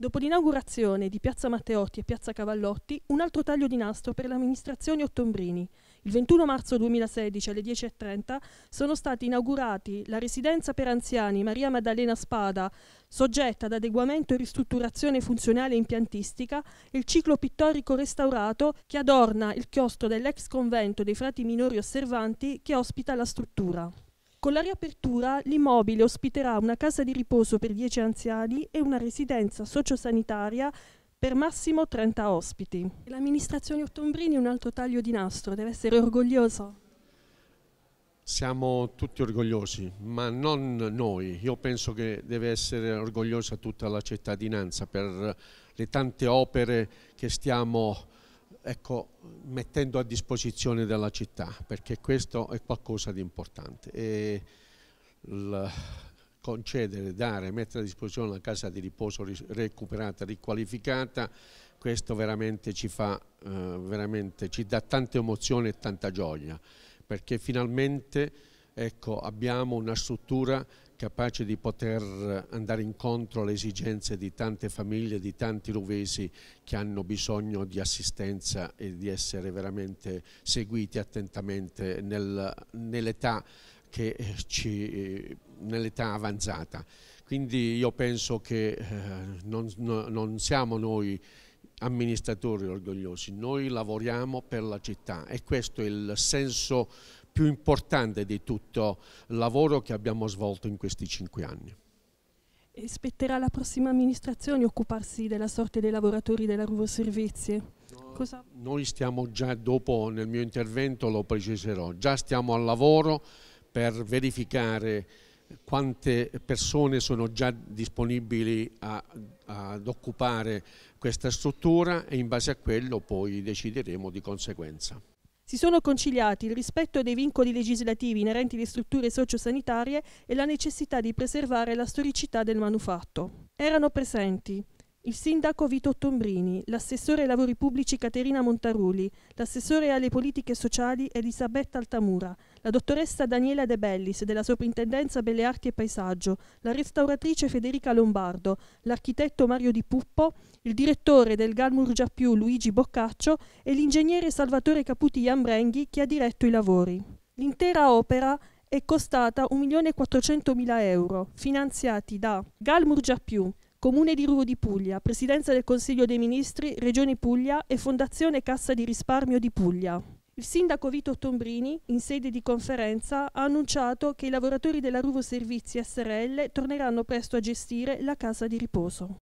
Dopo l'inaugurazione di Piazza Matteotti e Piazza Cavallotti, un altro taglio di nastro per l'amministrazione Ottombrini. Il 21 marzo 2016 alle 10.30 sono stati inaugurati la residenza per anziani Maria Maddalena Spada, soggetta ad adeguamento e ristrutturazione funzionale e impiantistica, e il ciclo pittorico restaurato che adorna il chiostro dell'ex convento dei frati minori osservanti che ospita la struttura. Con la riapertura l'immobile ospiterà una casa di riposo per 10 anziani e una residenza sociosanitaria per massimo 30 ospiti. L'amministrazione Ottombrini un altro taglio di nastro, deve essere orgogliosa. Siamo tutti orgogliosi, ma non noi. Io penso che deve essere orgogliosa tutta la cittadinanza per le tante opere che stiamo ecco, mettendo a disposizione della città, perché questo è qualcosa di importante. E concedere, dare, mettere a disposizione la casa di riposo recuperata, riqualificata, questo veramente ci, fa, eh, veramente ci dà tante emozioni e tanta gioia, perché finalmente ecco, abbiamo una struttura capace di poter andare incontro alle esigenze di tante famiglie, di tanti luvesi che hanno bisogno di assistenza e di essere veramente seguiti attentamente nel, nell'età eh, eh, nell avanzata. Quindi io penso che eh, non, no, non siamo noi amministratori orgogliosi, noi lavoriamo per la città e questo è il senso più importante di tutto il lavoro che abbiamo svolto in questi cinque anni. E spetterà alla prossima amministrazione occuparsi della sorte dei lavoratori della Ruvo Servizi? Cosa? Noi stiamo già, dopo nel mio intervento lo preciserò, già stiamo al lavoro per verificare quante persone sono già disponibili a, ad occupare questa struttura e in base a quello poi decideremo di conseguenza. Si sono conciliati il rispetto dei vincoli legislativi inerenti alle strutture sociosanitarie e la necessità di preservare la storicità del manufatto. Erano presenti il sindaco Vito Tombrini, l'assessore ai lavori pubblici Caterina Montaruli, l'assessore alle politiche sociali Elisabetta Altamura, la dottoressa Daniela De Bellis della Soprintendenza Belle Arti e Paesaggio, la restauratrice Federica Lombardo, l'architetto Mario Di Puppo, il direttore del Galmur Giappiù Luigi Boccaccio e l'ingegnere Salvatore Caputi Iambrenghi che ha diretto i lavori. L'intera opera è costata 1.400.000 euro, finanziati da Galmur Giappiù, Comune di Ruvo di Puglia, Presidenza del Consiglio dei Ministri, Regione Puglia e Fondazione Cassa di Risparmio di Puglia. Il sindaco Vito Tombrini, in sede di conferenza, ha annunciato che i lavoratori della Ruvo Servizi SRL torneranno presto a gestire la casa di riposo.